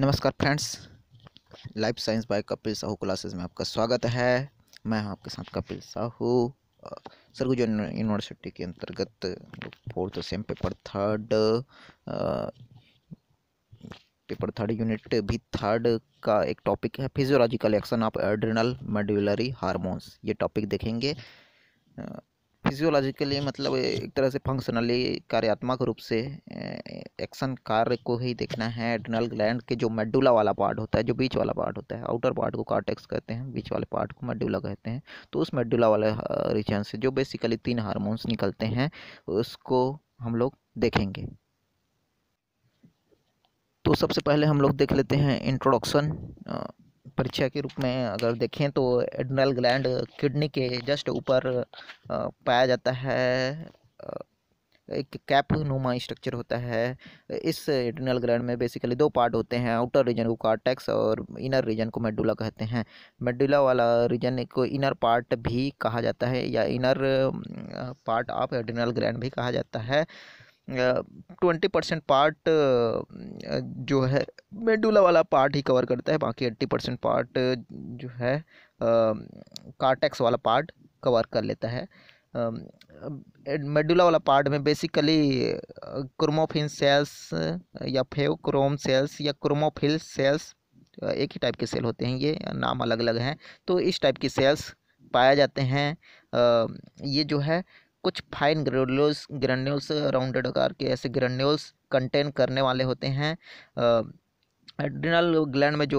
नमस्कार friends life science by Kapil Sahu classes में आपका स्वागत है मैं हूं आपके साथ कपिल साहू सरगुजा यूनिवर्सिटी के अंतर्गत fourth sem paper third paper third unit भी थर्ड का एक टॉपिक है physiological action of adrenal medullary hormones ये टॉपिक देखेंगे फिजियोलॉजिकली मतलब एक तरह से फंक्शनली कार्यात्मक रूप से एक्शन कार्य को ही देखना है एड्रिनल ग्लैंड के जो मेडुला वाला पार्ट होता है जो बीच वाला पार्ट होता है आउटर पार्ट को कार्टेक्स कहते हैं बीच वाले पार्ट को मेडुला कहते हैं तो उस मेडुला वाले रीजन से जो बेसिकली तीन हारमोन्स निकलते हैं उसको हम लोग देखेंगे तो सबसे पहले हम लोग देख लेते हैं इंट्रोडक्शन परीक्षा के रूप में अगर देखें तो एडनल ग्लैंड किडनी के जस्ट ऊपर पाया जाता है एक कैप नुमा स्ट्रक्चर होता है इस एडनल ग्लैंड में बेसिकली दो पार्ट होते हैं आउटर रीजन को कार्टेक्स और इनर रीजन को मेडुला कहते हैं मेडुला वाला रीजन को इनर पार्ट भी कहा जाता है या inner part of adrenal gland भी कहा जाता है ट्वेंटी परसेंट पार्ट जो है मेडुला वाला पार्ट ही कवर करता है बाकी एट्टी परसेंट पार्ट जो है कार्टेक्स वाला पार्ट कवर कर लेता है मेडुला वाला पार्ट में बेसिकली क्रोमोफिन सेल्स या फेवक्रोम सेल्स या क्रोमोफिल सेल्स एक ही टाइप के सेल होते हैं ये नाम अलग अलग हैं तो इस टाइप की सेल्स पाए जाते हैं ये जो है कुछ फाइन ग्रेन्यूल्स ग्रेन्यूल्स राउंडेड आकार के ऐसे ग्रेन्यूल्स कंटेन करने वाले होते हैं एड्रिनल ग्लैंड में जो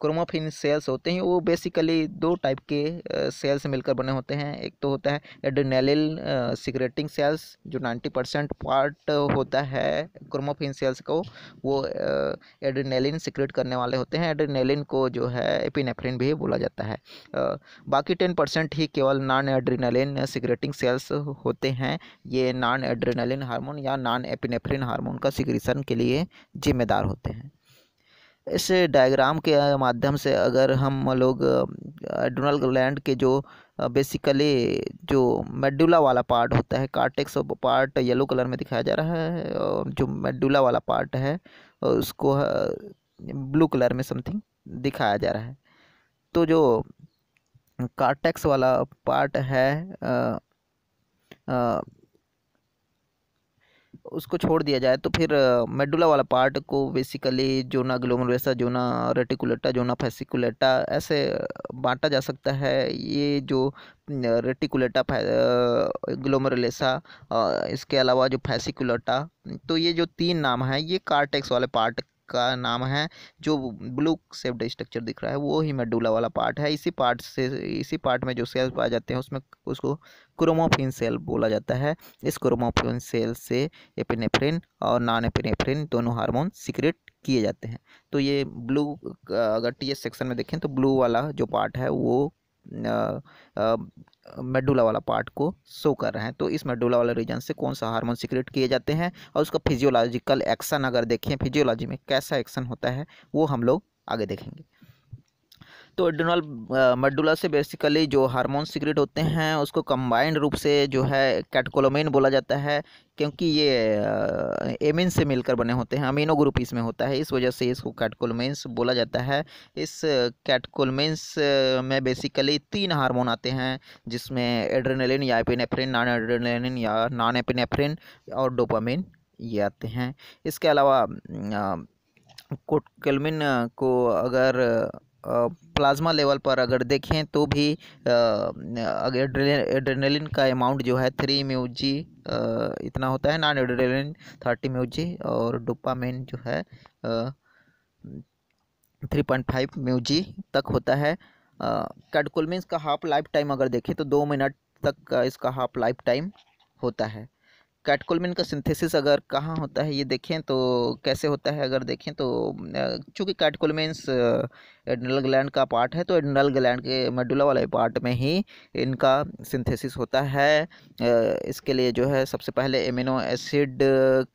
क्रोमोफिन सेल्स होते हैं वो बेसिकली दो टाइप के सेल्स मिलकर बने होते हैं एक तो होता है एड्रिनलिन सिगरेटिंग सेल्स जो नाइन्टी परसेंट पार्ट होता है क्रोमोफिन सेल्स को वो एड्रिनलिन सिक्रेट करने वाले होते हैं एड्रिनलिन को जो है एपिनेफ्रिन भी बोला जाता है बाकी टेन परसेंट ही केवल नॉन एड्रिनलिन सिगरेटिंग सेल्स होते हैं ये नॉन एड्रिनलिन हार्मोन या नॉन एपिनेफ्रिन हार्मोन का सिक्रेशन के लिए जिम्मेदार होते हैं इस डायग्राम के माध्यम से अगर हम लोग एड्रोनल ग्लैंड के जो बेसिकली जो मेडुला वाला पार्ट होता है कार्टेक्स पार्ट येलो कलर में दिखाया जा रहा है और जो मेडुला वाला पार्ट है उसको ब्लू कलर में समथिंग दिखाया जा रहा है तो जो कार्टेक्स वाला पार्ट है आ, आ, उसको छोड़ दिया जाए तो फिर मेडुला वाला पार्ट को basically zona glomerulosa zona reticulata zona fasciculata ऐसे बांटा जा सकता है ये जो रेटिकुलेटा ग्लोमरलेसा इसके अलावा जो फैसिकुलेटा तो ये जो तीन नाम हैं ये कार्टेक्स वाले पार्ट का नाम है जो ब्लू सेफ्ड स्ट्रक्चर दिख रहा है वो ही मेडुला वाला पार्ट है इसी पार्ट से इसी पार्ट में जो सेल्स पाए जाते हैं उसमें उसको क्रोमोफिन सेल बोला जाता है इस क्रोमोफिन सेल से एपिनेफ्रिन और नॉन एपिनेफ्रिन दोनों हार्मोन सीक्रेट किए जाते हैं तो ये ब्लू अगर टी सेक्शन में देखें तो ब्लू वाला जो पार्ट है वो मेडुला वाला पार्ट को शो कर रहे हैं तो इस मेडुला वाले रीजन से कौन सा हार्मोन सिक्रेट किए जाते हैं और उसका फिजियोलॉजिकल एक्शन अगर देखें फिजियोलॉजी में कैसा एक्शन होता है वो हम लोग आगे देखेंगे तो एड्रोनल मेडुला से बेसिकली जो हार्मोन सिक्रेट होते हैं उसको कंबाइंड रूप से जो है कैटकोलोमिन बोला जाता है क्योंकि ये एमिन से मिलकर बने होते हैं अमीनो ग्रुप इसमें होता है इस वजह से इसको कैटकोलमेंस बोला जाता है इस कैटकोलमेंस में बेसिकली तीन हार्मोन आते हैं जिसमें एड्रेनलिन या एपिनेफ्रिन नॉन एड्रेनलिन या नॉन एपिनेफ्रिन और डोपामिन ये आते हैं इसके अलावा कोटकलमिन को अगर प्लाज्मा लेवल पर अगर देखें तो भी एड्रेनलिन का अमाउंट जो है थ्री म्यू जी इतना होता है non adrenaline thirty mu G और डोपामिन जो है three point five mu G तक होता है कैडकुलमिन का हाफ लाइफ टाइम अगर देखें तो दो मिनट तक का इसका हाफ लाइफ टाइम होता है कैटकोलमिन का सिंथेसिस अगर कहाँ होता है ये देखें तो कैसे होता है अगर देखें तो चूँकि कैटकोलमिनस एडनल ग्लैंड का पार्ट है तो एडनल ग्लैंड के मेडुला वाले पार्ट में ही इनका सिंथेसिस होता है इसके लिए जो है सबसे पहले एमिनो एसिड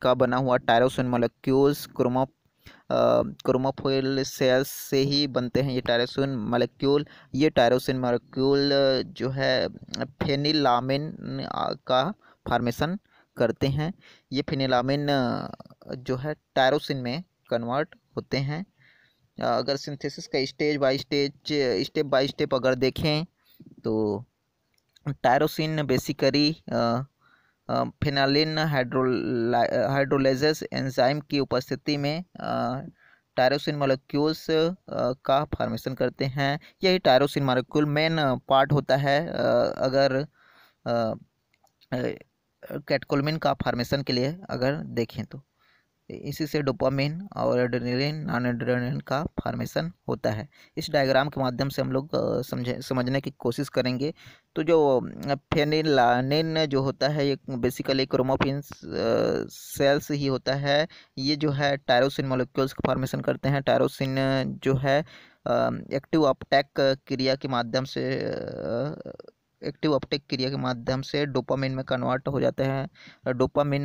का बना हुआ tyrosine molecules chromo chromophil cells से ही बनते हैं ये टायरोसिन मोलिक्यूल ये टायरोसिन मोलिक्यूल जो है फेनिलामिन का फार्मेशन करते हैं ये फिनिलामिन जो है टायरोसिन में कन्वर्ट होते हैं अगर सिंथेसिस का stage by stage step by step अगर देखें तो टायरोसिन बेसिकली फिनालिन हाइड्रोला हाइड्रोलाइजेस एंजाइम की उपस्थिति में टायरोसिन मोलिक्यूल्स का फॉर्मेशन करते हैं यही टायरोसिन मोलिक्यूल मेन पार्ट होता है अगर कैटकोलमिन का फार्मेशन के लिए अगर देखें तो इसी से डोपामिन और एड्रेनलिन नॉन एड्रेनलिन का फार्मेशन होता है इस डायग्राम के माध्यम से हम लोग समझे समझने की कोशिश करेंगे तो जो फेनिलानिन जो होता है ये बेसिकली क्रोमोफिन सेल्स ही होता है ये जो है टायरोसिन मोलिक्यूल्स का फार्मेशन करते हैं टायरोसिन जो है एक्टिव अपटैक क्रिया के माध्यम से एक्टिव अपटेक क्रिया के माध्यम से डोपामिन में कन्वर्ट हो जाते हैं डोपामिन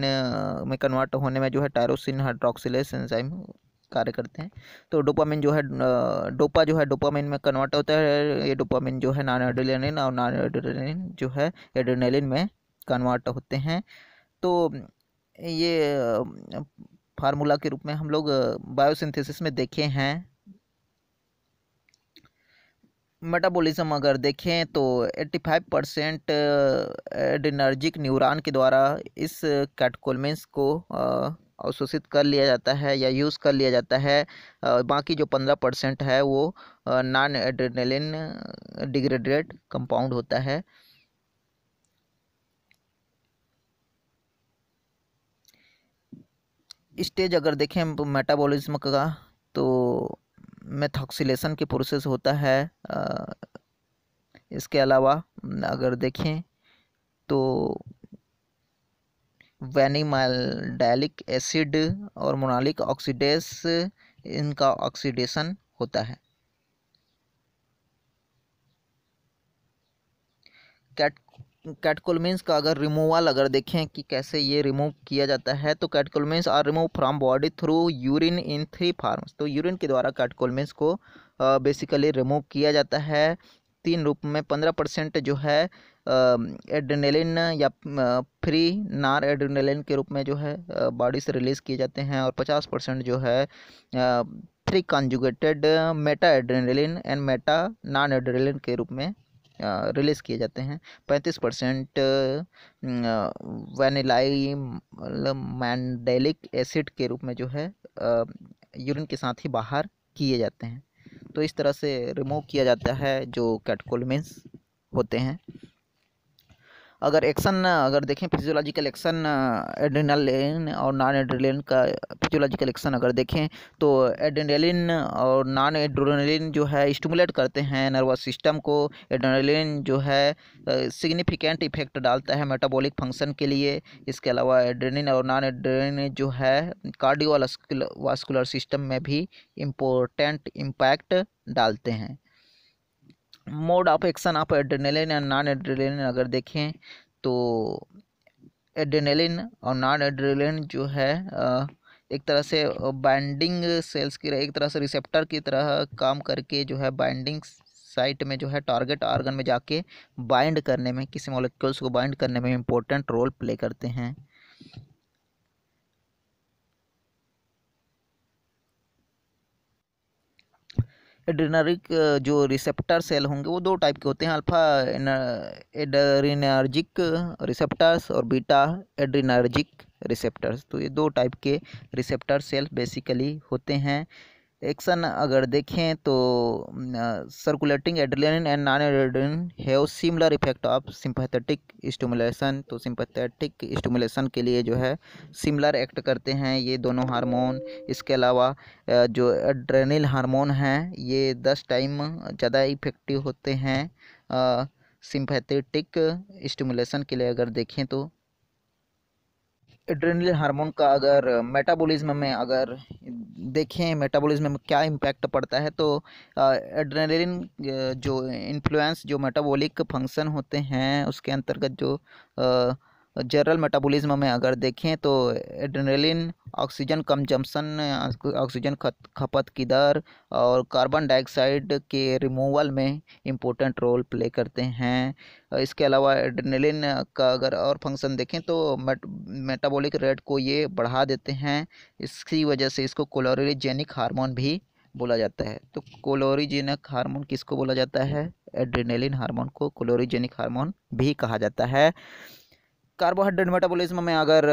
में कन्वर्ट होने में जो है टायरोसिन हाइड्रोक्सिलेस एंजाइम कार्य करते हैं तो डोपामिन जो है डोपा जो है डोपामिन में कन्वर्ट होता है ये डोपामिन जो है नॉन एडोलिन और नॉन एडोलिन जो है एडोनेलिन में कन्वर्ट होते हैं तो ये फार्मूला के रूप में हम लोग बायोसिंथेसिस में देखे हैं मेटाबॉलिज्म अगर देखें तो 85 परसेंट एडिनर्जिक न्यूरॉन के द्वारा इस कैटकोलमेंस को अवशोषित कर लिया जाता है या यूज़ कर लिया जाता है बाकी जो पंद्रह परसेंट है वो नॉन एड्रेनलिन डिग्रेडेड कंपाउंड होता है स्टेज अगर देखें मेटाबॉलिज्म का तो मेथॉक्सिलेशन के प्रोसेस होता है इसके अलावा अगर देखें तो वैनीमालडाइलिक एसिड और मोनालिक ऑक्सीडेस इनका ऑक्सीडेशन होता है कैट कैटकोलमेंस का अगर रिमूवल अगर देखें कि कैसे ये रिमूव किया जाता है तो catecholamines are remove from body through urine in three forms तो यूरिन के द्वारा कैटकोलमेंस को बेसिकली रिमूव किया जाता है तीन रूप में पंद्रह परसेंट जो है एड्रेनलिन या फ्री नार एड्रेनलिन के रूप में जो है बॉडी से रिलीज़ किए जाते हैं और पचास परसेंट जो है free conjugated meta adrenaline and meta non adrenaline के रूप में रिलीज़ किए जाते हैं पैंतीस परसेंट वेनिलाइम मतलब मैंडेलिक एसिड के रूप में जो है यूरिन के साथ ही बाहर किए जाते हैं तो इस तरह से रिमूव किया जाता है जो कैटकोलमिन्स होते हैं अगर एक्शन अगर देखें फिजियोलॉजिकल एक्शन एड्रेनालिन और नॉन एड्रेनालिन का फिजियोलॉजिकल एक्शन अगर देखें तो एड्रेनालिन और नॉन एड्रेनालिन जो है स्टमुलेट करते हैं नर्वस सिस्टम को एड्रेनालिन जो है सिग्निफिकेंट इफेक्ट डालता है मेटाबॉलिक फंक्शन के लिए इसके अलावा एड्रेनिन और नॉन एड्रेनिन जो है कार्डियो सिस्टम में भी इम्पोर्टेंट इम्पैक्ट डालते हैं मोड ऑफ एक्शन आप एड्रेनलिन या नॉन एड्रेनलिन अगर देखें तो एड्रेनलिन और नॉन एड्रेनलिन जो है एक तरह से बाइंडिंग सेल्स की एक तरह से रिसेप्टर की तरह काम करके जो है बाइंडिंग साइट में जो है टारगेट ऑर्गन में जाके बाइंड करने में किसी मोलिक्यूल्स को बाइंड करने में इम्पोर्टेंट रोल प्ले करते हैं एड्रेनरिक जो रिसेप्टर सेल होंगे वो दो टाइप के होते हैं अल्फा एड्रिनर्जिक रिसेप्टर्स और बीटा एड्रिनर्जिक रिसेप्टर्स तो ये दो टाइप के रिसेप्टर सेल बेसिकली होते हैं एक्शन अगर देखें तो circulating adrenaline and non adrenaline have similar effect of sympathetic stimulation तो सिंपैथेटिक स्टिमुलेशन के लिए जो है सिमिलर एक्ट करते हैं ये दोनों हार्मोन इसके अलावा जो एड्रेनिल हार्मोन हैं ये दस टाइम ज़्यादा इफेक्टिव होते हैं सिंपैथेटिक स्टिमुलेशन के लिए अगर देखें तो एड्रेनलिन हार्मोन का अगर मेटाबॉलिज्म में अगर देखें मेटाबॉलिज्म में क्या इम्पैक्ट पड़ता है तो एड्रेनलिन जो इन्फ्लुएंस जो मेटाबॉलिक फंक्शन होते हैं उसके अंतर्गत जो आ, जनरल मेटाबॉलिज्म में अगर देखें तो एड्रेनलिन ऑक्सीजन कंजम्पशन ऑक्सीजन खपत की दर और कार्बन डाइऑक्साइड के रिमूवल में इम्पोर्टेंट रोल प्ले करते हैं इसके अलावा एड्रेनलिन का अगर और फंक्शन देखें तो मेट मेटाबॉलिक रेट को ये बढ़ा देते हैं इसकी वजह से इसको कोलोरिजेनिक हार्मोन भी बोला जाता है तो कोलोरिजेनिक हार्मोन किसको बोला जाता है एड्रेनलिन हार्मोन को कोलोरिजेनिक हार्मोन भी कहा जाता है कार्बोहाइड्रेट मेटाबॉलिज्म में अगर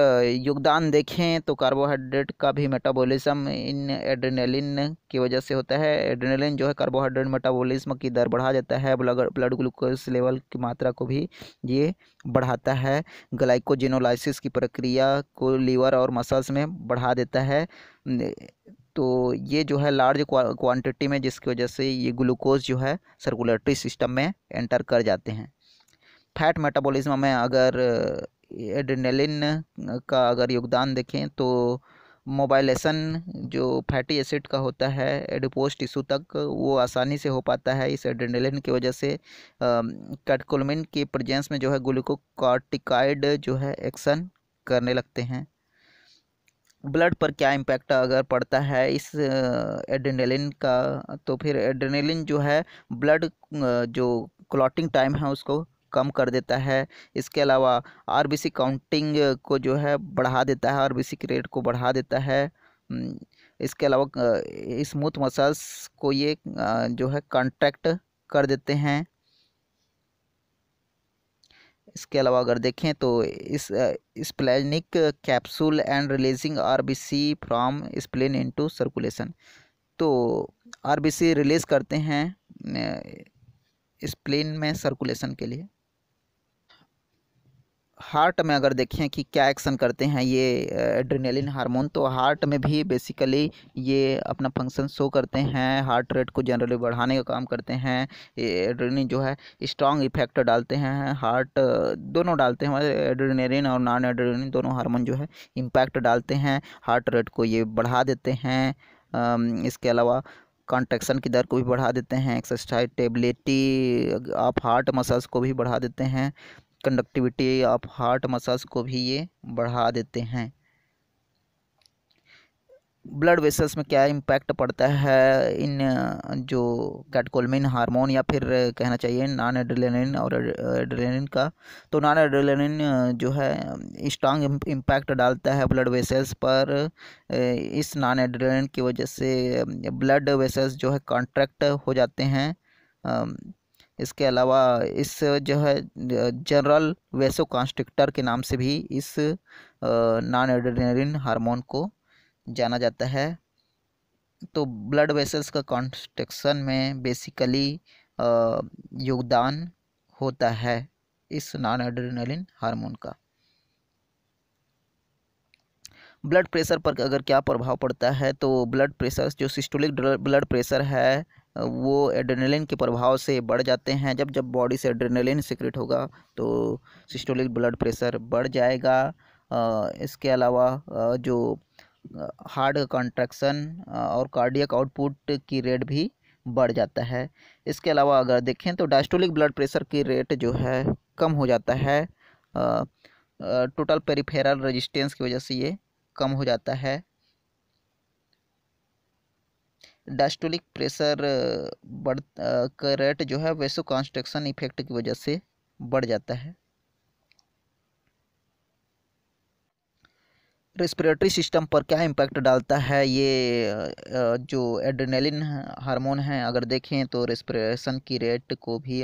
योगदान देखें तो कार्बोहाइड्रेट का भी मेटाबॉलिज्म इन एड्रेनलिन की वजह से होता है एड्रेनलिन जो है कार्बोहाइड्रेट मेटाबॉलिज्म की दर बढ़ा जाता है ब्लड ब्लड ग्लूकोज लेवल की मात्रा को भी ये बढ़ाता है ग्लाइकोजेनोलाइसिस की प्रक्रिया को लीवर और मसल्स में बढ़ा देता है तो ये जो है लार्ज क्वांटिटी में जिसकी वजह से ये ग्लूकोज जो है सर्कुलेटरी सिस्टम में एंटर कर जाते हैं फैट मेटाबॉलिज्म में अगर एड्रेनलिन का अगर योगदान देखें तो मोबाइलेशन जो फैटी एसिड का होता है एडिपोज टिश्यू तक वो आसानी से हो पाता है इस एड्रेनलिन की वजह से कैटकोलमिन के प्रजेंस में जो है कार्टिकाइड जो है एक्शन करने लगते हैं ब्लड पर क्या इम्पैक्ट अगर पड़ता है इस एड्रेनलिन का तो फिर एड्रेनलिन जो है ब्लड जो क्लॉटिंग टाइम है उसको कम कर देता है इसके अलावा आरबीसी काउंटिंग को जो है बढ़ा देता है आरबीसी के रेट को बढ़ा देता है इसके अलावा स्मूथ मसल्स को ये जो है कॉन्ट्रैक्ट कर देते हैं इसके अलावा अगर देखें तो इस splenic capsule and releasing RBC from spleen into circulation तो आरबीसी रिलीज़ करते हैं स्प्लेन में सर्कुलेशन के लिए हार्ट में अगर देखें कि क्या एक्शन करते हैं ये एड्रीनलिन हार्मोन तो हार्ट में भी बेसिकली ये अपना फंक्शन शो करते हैं हार्ट रेट को जनरली बढ़ाने का काम करते हैं एड्रीनिन जो है स्ट्रॉन्ग इफेक्ट डालते हैं हार्ट दोनों डालते हैं एड्रीनलिन और नॉन एड्रीनलिन दोनों हार्मोन जो है इम्पैक्ट डालते हैं हार्ट रेट को ये बढ़ा देते हैं इसके अलावा कॉन्ट्रेक्शन की दर को भी बढ़ा देते हैं एक्सरसाइज टेबिलिटी आप हार्ट मसल्स को भी बढ़ा देते हैं कंडक्टिविटी ऑफ हार्ट मसल्स को भी ये बढ़ा देते हैं ब्लड वेसल्स में क्या इम्पैक्ट पड़ता है इन जो कैटकोलमिन हार्मोन या फिर कहना चाहिए नॉन एड्रेलिन और एड्रेलिन का तो नॉन एड्रेलिन जो है स्ट्रांग इम्पैक्ट डालता है ब्लड वेसल्स पर इस नॉन एड्रेलिन की वजह से ब्लड वेसल्स जो है कॉन्ट्रैक्ट हो जाते हैं इसके अलावा इस जो है जनरल वेसो कॉन्स्ट्रिक्टर के नाम से भी इस नॉन एडिन हार्मोन को जाना जाता है तो ब्लड वेसल्स का कॉन्स्ट्रक्शन में बेसिकली योगदान होता है इस नॉन एड्रेनलिन हार्मोन का ब्लड प्रेशर पर अगर क्या प्रभाव पड़ता है तो ब्लड प्रेशर जो सिस्टोलिक ब्लड प्रेशर है वो एड्रेनलिन के प्रभाव से बढ़ जाते हैं जब जब बॉडी से एड्रेनलिन सिक्रेट होगा तो सिस्टोलिक ब्लड प्रेशर बढ़ जाएगा इसके अलावा जो हार्ड कॉन्ट्रैक्शन और कार्डियक आउटपुट की रेट भी बढ़ जाता है इसके अलावा अगर देखें तो डायस्टोलिक ब्लड प्रेशर की रेट जो है कम हो जाता है टोटल पेरीफेरल रेजिस्टेंस की वजह से ये कम हो जाता है डायस्टोलिक प्रेशर बढ़ का रेट जो है वैसो तो कॉन्स्ट्रक्शन इफेक्ट की वजह से बढ़ जाता है रेस्पिरेटरी सिस्टम पर क्या इम्पैक्ट डालता है ये जो एड्रेनलिन हार्मोन है अगर देखें तो रेस्पिरेशन की रेट को भी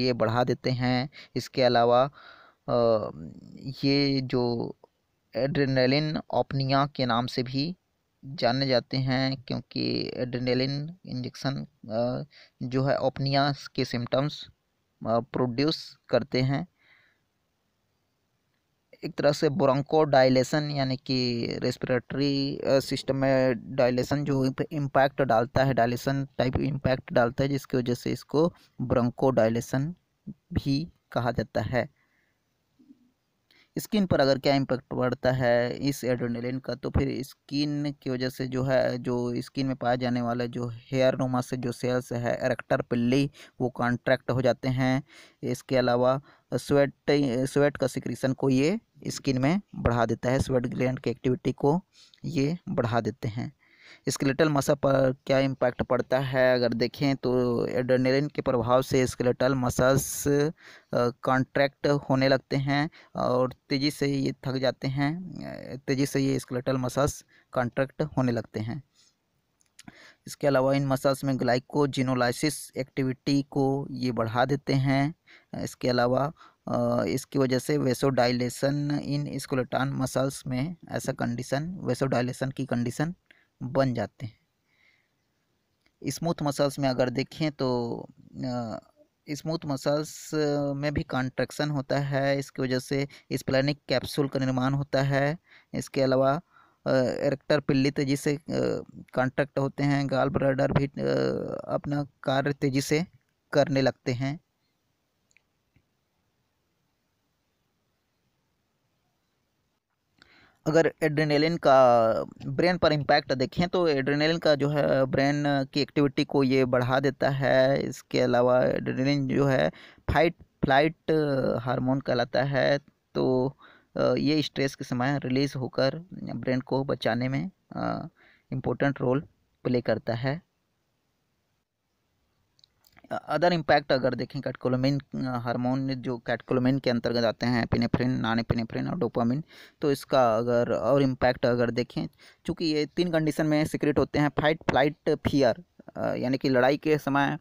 ये बढ़ा देते हैं इसके अलावा ये जो एड्रेनलिन ओपनिया के नाम से भी जाने जाते हैं क्योंकि एड्रेनलिन इंजेक्शन जो है ओपनिया के सिम्टम्स प्रोड्यूस करते हैं एक तरह से ब्रोंको डायलेशन यानी कि रेस्पिरेटरी सिस्टम में डायलेशन जो इम्पैक्ट डालता है डायलेशन टाइप इम्पैक्ट डालता है जिसकी वजह से इसको ब्रोंको डायलेशन भी कहा जाता है स्किन पर अगर क्या इम्पैक्ट पड़ता है इस एड्रेनलिन का तो फिर स्किन की वजह से जो है जो स्किन में पाया जाने वाला जो हेयर नुमा से जो सेल्स है एरेक्टर पिल्ली वो कॉन्ट्रैक्ट हो जाते हैं इसके अलावा स्वेट स्वेट का सिक्रीसन को ये स्किन में बढ़ा देता है स्वेट ग्लैंड की एक्टिविटी को ये बढ़ा देते हैं स्केलेटल मसल पर क्या इम्पैक्ट पड़ता है अगर देखें तो एड्रेनलिन के प्रभाव से स्केलेटल मसल्स कॉन्ट्रैक्ट होने लगते हैं और तेज़ी से ये थक जाते हैं तेज़ी से ये स्केलेटल मसल्स कॉन्ट्रैक्ट होने लगते हैं इसके अलावा इन मसल्स में ग्लाइकोजिनोलाइसिस एक्टिविटी को ये बढ़ा देते हैं इसके अलावा इसकी वजह से वेसोडाइलेशन इन स्कोलेटान मसल्स में ऐसा कंडीशन वेसोडाइलेशन की कंडीशन बन जाते हैं स्मूथ मसल्स में अगर देखें तो स्मूथ मसल्स में भी कॉन्ट्रेक्शन होता है इसकी वजह से स्प्लैनिक कैप्सूल का निर्माण होता है इसके अलावा एरेक्टर पिल्ली तेजी से कॉन्ट्रैक्ट होते हैं गाल ब्रडर भी अपना कार्य तेजी से करने लगते हैं अगर एड्रेनेलिन का ब्रेन पर इम्पैक्ट देखें तो एड्रेनेलिन का जो है ब्रेन की एक्टिविटी को ये बढ़ा देता है इसके अलावा एड्रेनेलिन जो है फाइट फ्लाइट हार्मोन कहलाता है तो ये स्ट्रेस के समय रिलीज़ होकर ब्रेन को बचाने में इम्पोर्टेंट रोल प्ले करता है अदर इम्पैक्ट अगर देखें कैटकोलोमिन हार्मोन जो कैटकोलोमिन के अंतर्गत आते हैं पिनेफ्रिन नान पिनेफ्रिन और डोपामिन तो इसका अगर और इम्पैक्ट अगर देखें चूँकि ये तीन कंडीशन में सिक्रेट होते हैं फाइट फ्लाइट फियर यानी कि लड़ाई के समय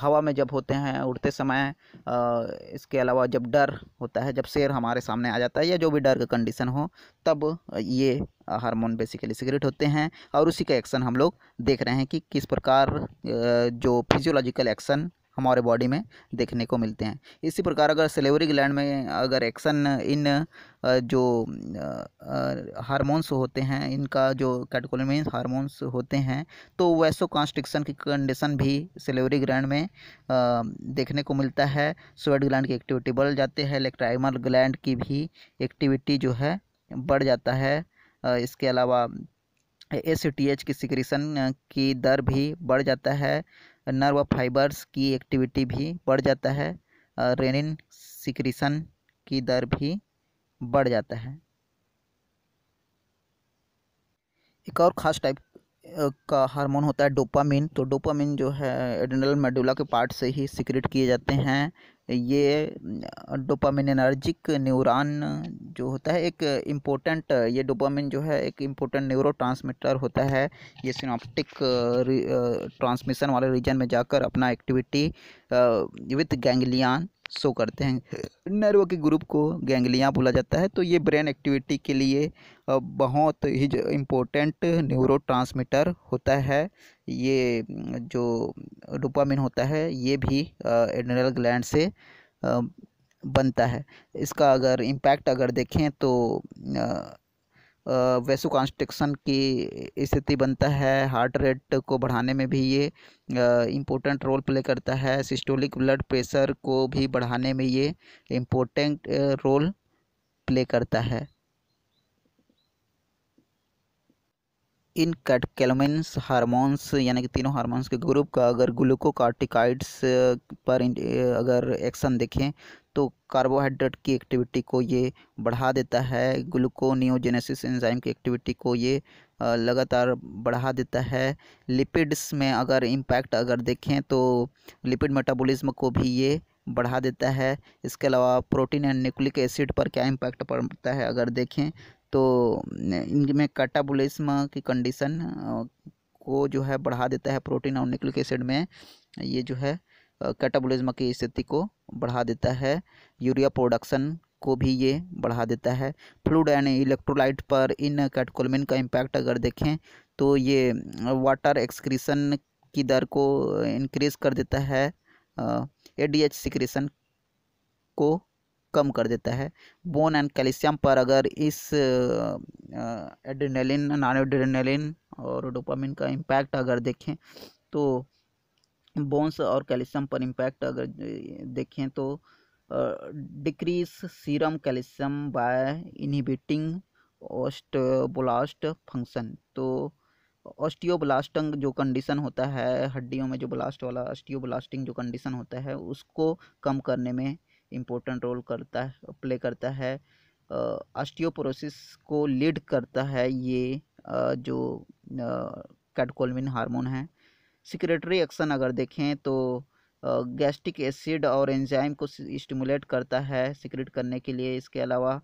हवा में जब होते हैं उड़ते समय इसके अलावा जब डर होता है जब शेर हमारे सामने आ जाता है या जो भी डर का कंडीशन हो तब ये हार्मोन बेसिकली सिगरेट होते हैं और उसी का एक्शन हम लोग देख रहे हैं कि किस प्रकार जो फिजियोलॉजिकल एक्शन हमारे बॉडी में देखने को मिलते हैं इसी प्रकार अगर सेलेवरी ग्लैंड में अगर एक्शन इन जो हार्मोन्स होते हैं इनका जो कैटकोलमिन हार्मोन्स होते हैं तो वैसो कॉन्स्ट्रिक्शन की कंडीशन भी सेलेवरी ग्लैंड में देखने को मिलता है स्वेट ग्लैंड की एक्टिविटी बढ़ जाती है इलेक्ट्राइमल ग्लैंड की भी एक्टिविटी जो है बढ़ जाता है इसके अलावा एस की सिक्रीसन की दर भी बढ़ जाता है नर्व फाइबर्स की एक्टिविटी भी बढ़ जाता है रेनिन सिक्रीसन की दर भी बढ़ जाता है एक और ख़ास टाइप का हार्मोन होता है डोपामिन तो डोपामिन जो है एड्रेनल मेडुला के पार्ट से ही सिक्रेट किए जाते हैं ये डोपामिन एनर्जिक न्यूरॉन जो होता है एक इम्पोर्टेंट ये डोपामिन जो है एक इम्पोर्टेंट न्यूरो होता है ये सिनॉप्टिक ट्रांसमिशन वाले रीजन में जाकर अपना एक्टिविटी विथ गैंगलियान शो करते हैं नर्व के ग्रुप को गैंगलिया बोला जाता है तो ये ब्रेन एक्टिविटी के लिए बहुत ही इम्पोर्टेंट न्यूरो होता है ये जो डोपामिन होता है ये भी एडनल ग्लैंड से बनता है इसका अगर इम्पैक्ट अगर देखें तो वेसो कॉन्स्ट्रिक्शन की स्थिति बनता है हार्ट रेट को बढ़ाने में भी ये इम्पोर्टेंट रोल प्ले करता है सिस्टोलिक ब्लड प्रेशर को भी बढ़ाने में ये इम्पोर्टेंट रोल प्ले करता है इन कैलोमेंस हारमोन्स यानी कि तीनों हार्मोन्स के ग्रुप का अगर ग्लूकोकार्टिकाइड्स पर अगर एक्शन देखें तो कार्बोहाइड्रेट की एक्टिविटी को ये बढ़ा देता है ग्लूकोनियोजेनेसिस एंजाइम की एक्टिविटी को ये लगातार बढ़ा देता है लिपिड्स में अगर इम्पैक्ट अगर देखें तो लिपिड मेटाबॉलिज्म को भी ये बढ़ा देता है इसके अलावा प्रोटीन एंड न्यूक्लिक एसिड पर क्या इम्पैक्ट पड़ता है अगर देखें तो इनमें कैटाबोलिज्म की कंडीशन को जो है बढ़ा देता है प्रोटीन और न्यूक्लिक एसिड में ये जो है कैटाबोलिज्म की स्थिति को बढ़ा देता है यूरिया प्रोडक्शन को भी ये बढ़ा देता है फ्लूड एंड इलेक्ट्रोलाइट पर इन कैटकोलमिन का इम्पैक्ट अगर देखें तो ये वाटर एक्सक्रीसन की दर को इनक्रीज कर देता है ए डी एच सिक्रीसन को कम कर देता है बोन एंड कैल्शियम पर अगर इस एड्रेनलिन नॉन एड्रेनलिन और डोपामिन का इम्पैक्ट अगर देखें तो बोन्स और कैल्शियम पर इम्पैक्ट अगर देखें तो decrease serum calcium by inhibiting osteoblast function तो ऑस्टियोब्लास्टिंग जो कंडीशन होता है हड्डियों में जो ब्लास्ट वाला ऑस्टियोब्लास्टिंग जो कंडीशन होता है उसको कम करने में इम्पोर्टेंट रोल करता है प्ले करता है ऑस्टियोपोरोसिस को लीड करता है ये जो कैटकोलमिन हार्मोन है सिक्रेटरी एक्शन अगर देखें तो गैस्ट्रिक एसिड और एंजाइम को स्टिमुलेट करता है सिक्रेट करने के लिए इसके अलावा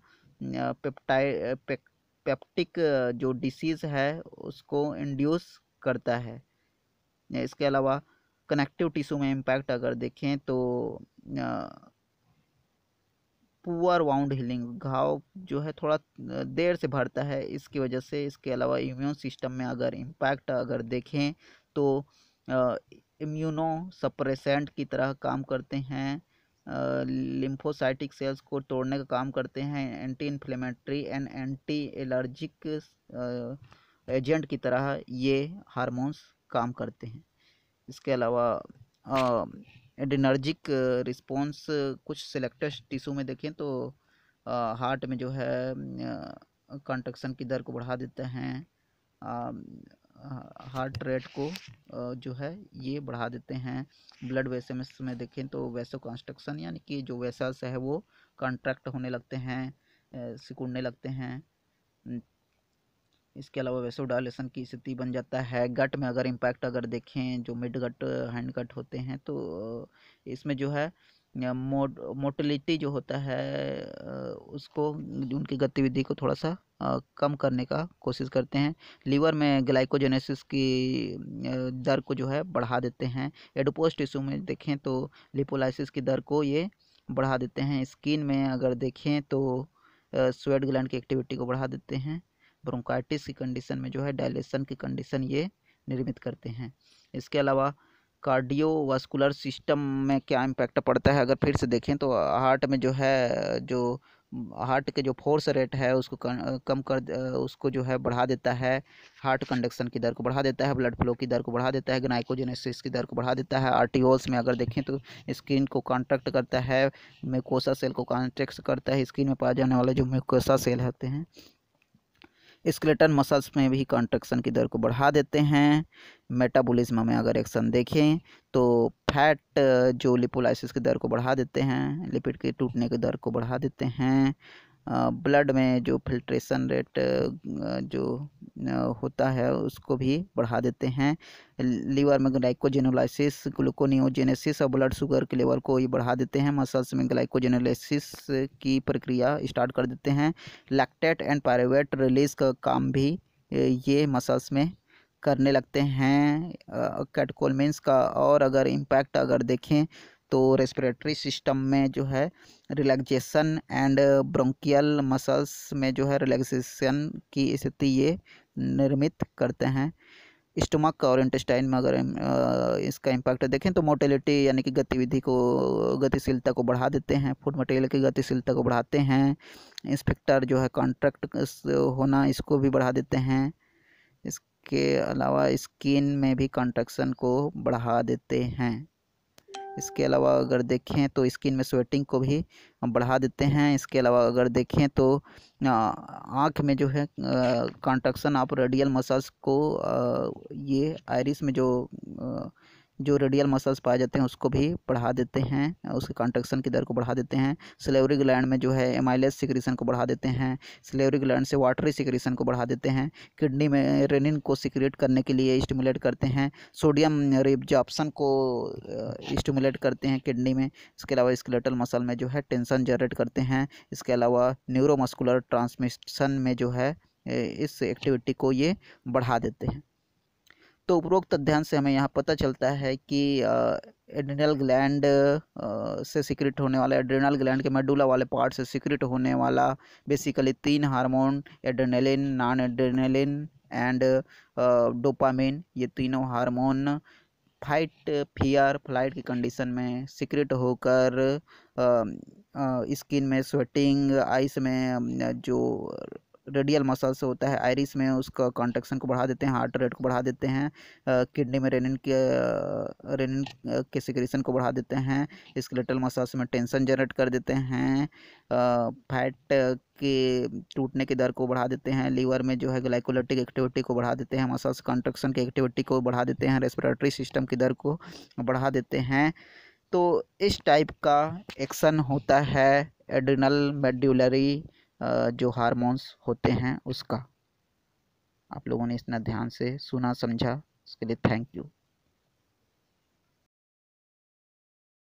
पेप्टाइ पेप्टिक जो डिसीज़ है उसको इंड्यूस करता है इसके अलावा कनेक्टिव टिश्यू में इम्पैक्ट अगर देखें तो पुअर वाउंड हीलिंग घाव जो है थोड़ा देर से भरता है इसकी वजह से इसके अलावा इम्यून सिस्टम में अगर इम्पैक्ट अगर देखें तो इम्यूनो सप्रेसेंट की तरह काम करते हैं लिम्फोसाइटिक सेल्स को तोड़ने का काम करते हैं anti inflammatory and anti allergic agent की तरह ये हारमोन्स काम करते हैं इसके अलावा एडिनर्जिक रिस्पॉन्स कुछ सिलेक्टेड टिश्यू में देखें तो हार्ट में जो है कंटक्शन की दर को बढ़ा देते हैं हार्ट रेट को जो है ये बढ़ा देते हैं ब्लड वैसे में देखें तो वैसो कंस्ट्रक्शन यानी कि जो वैसल्स है वो कंट्रैक्ट होने लगते हैं सिकुड़ने लगते हैं इसके अलावा वैसो डायलेशन की स्थिति बन जाता है गट में अगर इम्पैक्ट अगर देखें जो मिड गट हैंड गट होते हैं तो इसमें जो है मोटिलिटी जो होता है उसको उनकी गतिविधि को थोड़ा सा कम करने का कोशिश करते हैं लीवर में ग्लाइकोजेनेसिस की दर को जो है बढ़ा देते हैं एडोपोज टिश्यू में देखें तो लिपोलाइसिस की दर को ये बढ़ा देते हैं स्किन में अगर देखें तो स्वेट ग्लैंड की एक्टिविटी को बढ़ा देते हैं ब्रोंकाइटिस की कंडीशन में जो है डायलेशन की कंडीशन ये निर्मित करते हैं इसके अलावा कार्डियोवास्कुलर सिस्टम में क्या इम्पैक्ट पड़ता है अगर फिर से देखें तो हार्ट में जो है जो हार्ट के जो फोर्स रेट है उसको कम कर उसको जो है बढ़ा देता है हार्ट कंडक्शन की दर को बढ़ा देता है ब्लड फ्लो की दर को बढ़ा देता है ग्नाइकोजेनेसिस की दर को बढ़ा देता है आर्टियोल्स में अगर देखें तो स्किन को कॉन्ट्रैक्ट करता है मेकोसा सेल को कॉन्ट्रैक्ट करता है स्किन में पाए जाने वाले जो मेकोसा सेल होते हैं स्केलेटन मसल्स में भी कॉन्ट्रेक्शन की दर को बढ़ा देते हैं मेटाबॉलिज्म में अगर एक्शन देखें तो फैट जो लिपोलाइसिस की दर को बढ़ा देते हैं लिपिड के टूटने की दर को बढ़ा देते हैं ब्लड में जो फिल्ट्रेशन रेट जो होता है उसको भी बढ़ा देते हैं लीवर में ग्लाइकोजेनोलाइसिस ग्लूकोनियोजेनेसिस और ब्लड शुगर के लेवल को ये बढ़ा देते हैं मसल्स में ग्लाइकोजेनोलाइसिस की प्रक्रिया स्टार्ट कर देते हैं लैक्टेट एंड पायरेवेट रिलीज का काम भी ये मसल्स में करने लगते हैं कैटकोलमेंस का और अगर इम्पैक्ट अगर देखें तो रेस्पिरेटरी सिस्टम में जो है रिलैक्सेशन एंड ब्रोंकियल मसल्स में जो है रिलैक्सेशन की स्थिति ये निर्मित करते हैं स्टमक और इंटेस्टाइन में अगर uh, इसका इम्पैक्ट देखें तो मोटेलिटी यानी कि गतिविधि को गतिशीलता को बढ़ा देते हैं फूड मटेरियल की गतिशीलता को बढ़ाते हैं इंस्पेक्टर जो है कॉन्ट्रैक्ट होना इसको भी बढ़ा देते हैं इसके अलावा स्किन में भी कॉन्ट्रैक्शन को बढ़ा देते हैं इसके अलावा अगर देखें तो स्किन में स्वेटिंग को भी बढ़ा देते हैं इसके अलावा अगर देखें तो आँख में जो है कॉन्ट्रक्शन आप रेडियल मसल्स को ये आयरिस में जो जो रेडियल मसल्स पाए जाते हैं उसको भी बढ़ा देते हैं उसके कॉन्ट्रेक्शन की दर को बढ़ा देते हैं सिलेवरी ग्लैंड में जो है एमाइलेस सिक्रीशन को बढ़ा देते हैं सिलेवरी ग्लैंड से वाटरी सिक्रीशन को बढ़ा देते हैं किडनी में रेनिन को सिक्रिएट करने के लिए स्टिमुलेट करते हैं सोडियम रिब्जॉप्शन को स्टिमुलेट करते हैं किडनी में इसके अलावा स्केलेटल मसल में जो है टेंशन जनरेट करते हैं इसके अलावा न्यूरोमस्कुलर ट्रांसमिशन में जो है इस एक्टिविटी को ये बढ़ा देते हैं तो उपरोक्त अध्ययन से हमें यहाँ पता चलता है कि एड्रिनल ग्लैंड से सिक्रिट होने वाला एड्रिनल ग्लैंड के मेडुला वाले पार्ट से सिक्रिट होने वाला बेसिकली तीन hormone adrenaline non adrenaline and dopamine ये तीनों हार्मोन फाइट फियर फ्लाइट की कंडीशन में सिक्रिट होकर स्किन में स्वेटिंग आइस में जो रेडियल मसल से होता है आयरिस में उसका कॉन्ट्रेक्शन को बढ़ा देते हैं हार्ट रेट को बढ़ा देते हैं किडनी में रेनिन के रेनिन के सिक्रेशन को बढ़ा देते हैं स्केलेटल मसल्स में टेंशन जनरेट कर देते हैं फैट के टूटने के दर को बढ़ा देते हैं लीवर में जो है ग्लाइकोलेटिक एक्टिविटी को बढ़ा देते हैं मसल्स कॉन्ट्रेक्शन की एक्टिविटी को बढ़ा देते हैं रेस्परेटरी सिस्टम की दर को बढ़ा देते हैं तो इस टाइप का एक्शन होता है एडिनल मेड्यूलरी जो हारमोन्स होते हैं उसका आप लोगों ने इतना ध्यान से सुना समझा उसके लिए थैंक यू